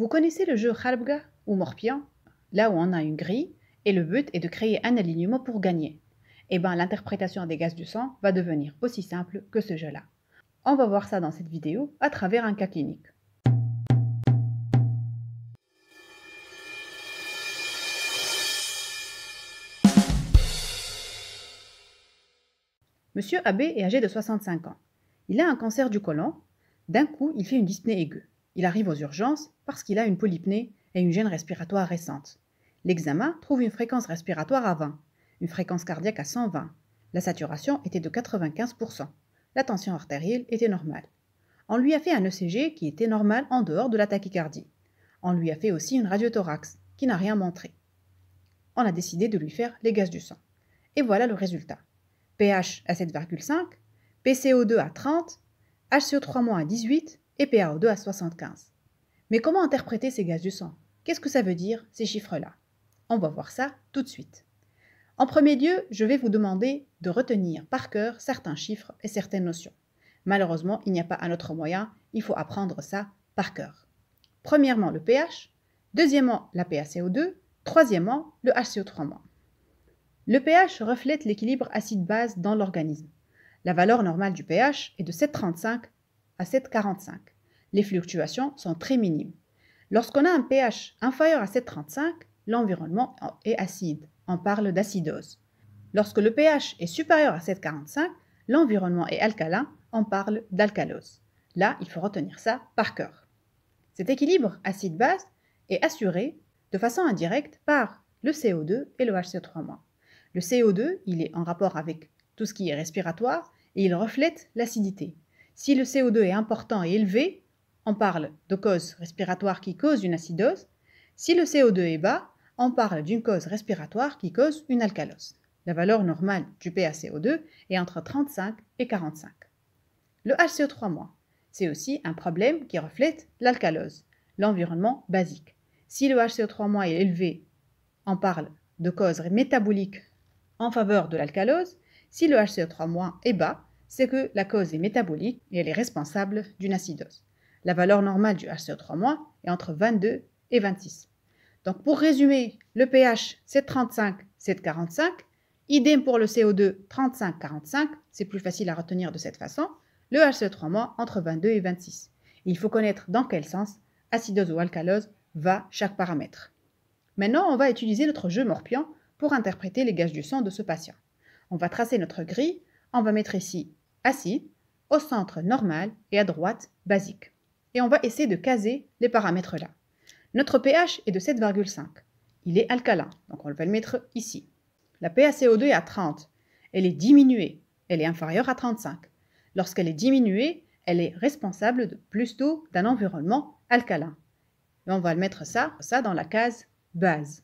Vous connaissez le jeu Halbga ou Morpion, là où on a une grille et le but est de créer un alignement pour gagner. Eh bien, l'interprétation des gaz du sang va devenir aussi simple que ce jeu-là. On va voir ça dans cette vidéo à travers un cas clinique. Monsieur Abbé est âgé de 65 ans. Il a un cancer du côlon. D'un coup, il fait une dyspnée aiguë. Il arrive aux urgences parce qu'il a une polypnée et une gêne respiratoire récente. L'examen trouve une fréquence respiratoire à 20, une fréquence cardiaque à 120. La saturation était de 95%. La tension artérielle était normale. On lui a fait un ECG qui était normal en dehors de la tachycardie. On lui a fait aussi une radiothorax qui n'a rien montré. On a décidé de lui faire les gaz du sang. Et voilà le résultat. pH à 7,5, PCO2 à 30, HCO3- à 18, et PaO2 à 75. Mais comment interpréter ces gaz du sang Qu'est-ce que ça veut dire, ces chiffres-là On va voir ça tout de suite. En premier lieu, je vais vous demander de retenir par cœur certains chiffres et certaines notions. Malheureusement, il n'y a pas un autre moyen, il faut apprendre ça par cœur. Premièrement, le pH, deuxièmement, la PaCO2, troisièmement, le HCO3-. Le pH reflète l'équilibre acide-base dans l'organisme. La valeur normale du pH est de 7,35 à 7,45. Les fluctuations sont très minimes. Lorsqu'on a un pH inférieur à 7,35, l'environnement est acide. On parle d'acidose. Lorsque le pH est supérieur à 7,45, l'environnement est alcalin. On parle d'alcalose. Là, il faut retenir ça par cœur. Cet équilibre acide-base est assuré de façon indirecte par le CO2 et le HCO3-. Le CO2, il est en rapport avec tout ce qui est respiratoire et il reflète l'acidité. Si le CO2 est important et élevé, on parle de cause respiratoire qui cause une acidose. Si le CO2 est bas, on parle d'une cause respiratoire qui cause une alcalose. La valeur normale du PaCO2 est entre 35 et 45. Le HCO3-, c'est aussi un problème qui reflète l'alcalose, l'environnement basique. Si le HCO3- est élevé, on parle de cause métabolique en faveur de l'alcalose. Si le HCO3- est bas, c'est que la cause est métabolique et elle est responsable d'une acidose. La valeur normale du HCO3- est entre 22 et 26. Donc pour résumer, le pH 735-745, Idem pour le CO2 35-45, c'est plus facile à retenir de cette façon. Le HCO3- entre 22 et 26. il faut connaître dans quel sens, acidose ou alcalose, va chaque paramètre. Maintenant, on va utiliser notre jeu morpion pour interpréter les gages du sang de ce patient. On va tracer notre grille, on va mettre ici assis, au centre normal et à droite basique. Et on va essayer de caser les paramètres là. Notre pH est de 7,5. Il est alcalin, donc on va le mettre ici. La PaCO2 est à 30. Elle est diminuée. Elle est inférieure à 35. Lorsqu'elle est diminuée, elle est responsable de plus d'eau d'un environnement alcalin. Et on va le mettre ça, ça dans la case base.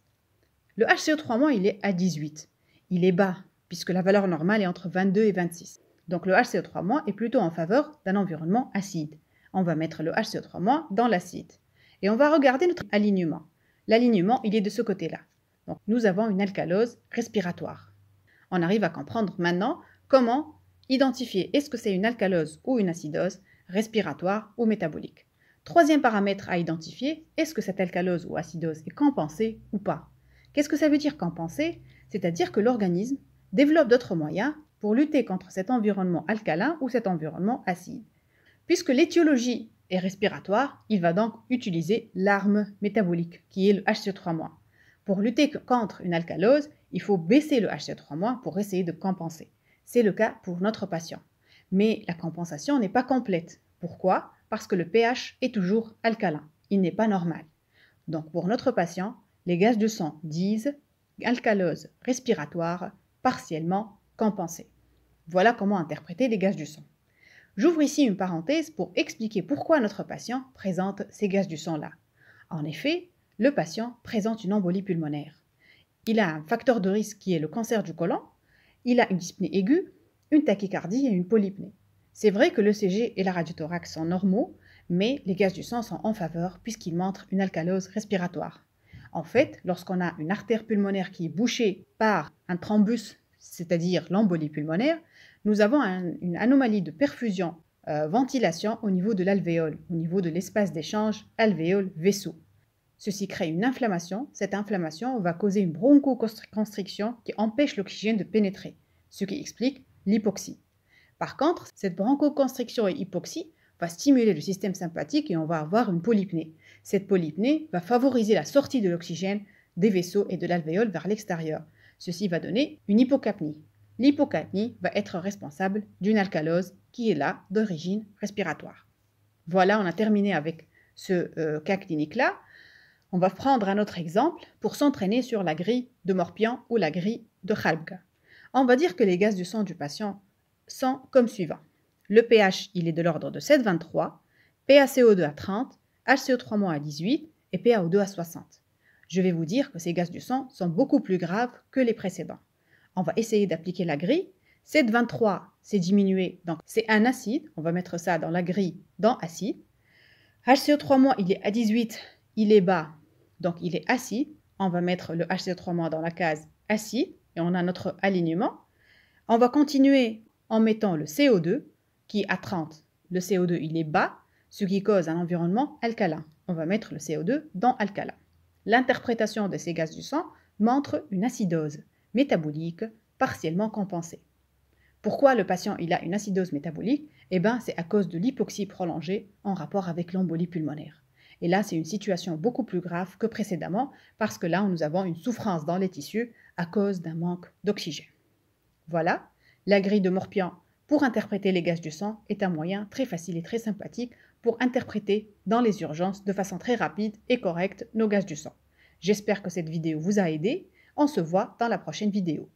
Le HCO3- il est à 18. Il est bas, puisque la valeur normale est entre 22 et 26. Donc le HCO3- est plutôt en faveur d'un environnement acide. On va mettre le HCO3- dans l'acide. Et on va regarder notre alignement. L'alignement, il est de ce côté-là. Donc nous avons une alcalose respiratoire. On arrive à comprendre maintenant comment identifier est-ce que c'est une alcalose ou une acidose respiratoire ou métabolique. Troisième paramètre à identifier, est-ce que cette alcalose ou acidose est compensée ou pas Qu'est-ce que ça veut dire compensée C'est-à-dire que l'organisme développe d'autres moyens pour lutter contre cet environnement alcalin ou cet environnement acide. Puisque l'étiologie est respiratoire, il va donc utiliser l'arme métabolique, qui est le hc 3 Pour lutter contre une alcalose, il faut baisser le hc 3 pour essayer de compenser. C'est le cas pour notre patient. Mais la compensation n'est pas complète. Pourquoi Parce que le pH est toujours alcalin. Il n'est pas normal. Donc pour notre patient, les gaz de sang disent alcalose respiratoire partiellement Qu'en pensez Voilà comment interpréter les gaz du sang. J'ouvre ici une parenthèse pour expliquer pourquoi notre patient présente ces gaz du sang-là. En effet, le patient présente une embolie pulmonaire. Il a un facteur de risque qui est le cancer du côlon, il a une dyspnée aiguë, une tachycardie et une polypnée. C'est vrai que l'ECG et la radiothorax sont normaux, mais les gaz du sang sont en faveur puisqu'ils montrent une alcalose respiratoire. En fait, lorsqu'on a une artère pulmonaire qui est bouchée par un thrombus c'est-à-dire l'embolie pulmonaire, nous avons une anomalie de perfusion euh, ventilation au niveau de l'alvéole, au niveau de l'espace d'échange alvéole-vaisseau. Ceci crée une inflammation. Cette inflammation va causer une bronchoconstriction qui empêche l'oxygène de pénétrer, ce qui explique l'hypoxie. Par contre, cette bronchoconstriction et hypoxie va stimuler le système sympathique et on va avoir une polypnée. Cette polypnée va favoriser la sortie de l'oxygène des vaisseaux et de l'alvéole vers l'extérieur, Ceci va donner une hypocapnie. L'hypocapnie va être responsable d'une alcalose qui est là d'origine respiratoire. Voilà, on a terminé avec ce euh, cas clinique-là. On va prendre un autre exemple pour s'entraîner sur la grille de Morpion ou la grille de Halbka. On va dire que les gaz du sang du patient sont comme suivants. Le pH, il est de l'ordre de 7,23, PaCO2 à 30, HCO3- à 18 et PaO2 à 60 je vais vous dire que ces gaz du sang sont beaucoup plus graves que les précédents. On va essayer d'appliquer la grille. C23, c'est diminué, donc c'est un acide. On va mettre ça dans la grille, dans acide. HCO3-, il est à 18, il est bas, donc il est acide. On va mettre le HCO3- dans la case acide et on a notre alignement. On va continuer en mettant le CO2 qui est à 30. Le CO2, il est bas, ce qui cause un environnement alcalin. On va mettre le CO2 dans alcalin. L'interprétation de ces gaz du sang montre une acidose métabolique partiellement compensée. Pourquoi le patient il a une acidose métabolique Eh bien, c'est à cause de l'hypoxie prolongée en rapport avec l'embolie pulmonaire. Et là, c'est une situation beaucoup plus grave que précédemment parce que là, nous avons une souffrance dans les tissus à cause d'un manque d'oxygène. Voilà, la grille de Morpion pour interpréter les gaz du sang est un moyen très facile et très sympathique pour interpréter dans les urgences de façon très rapide et correcte nos gaz du sang. J'espère que cette vidéo vous a aidé. On se voit dans la prochaine vidéo.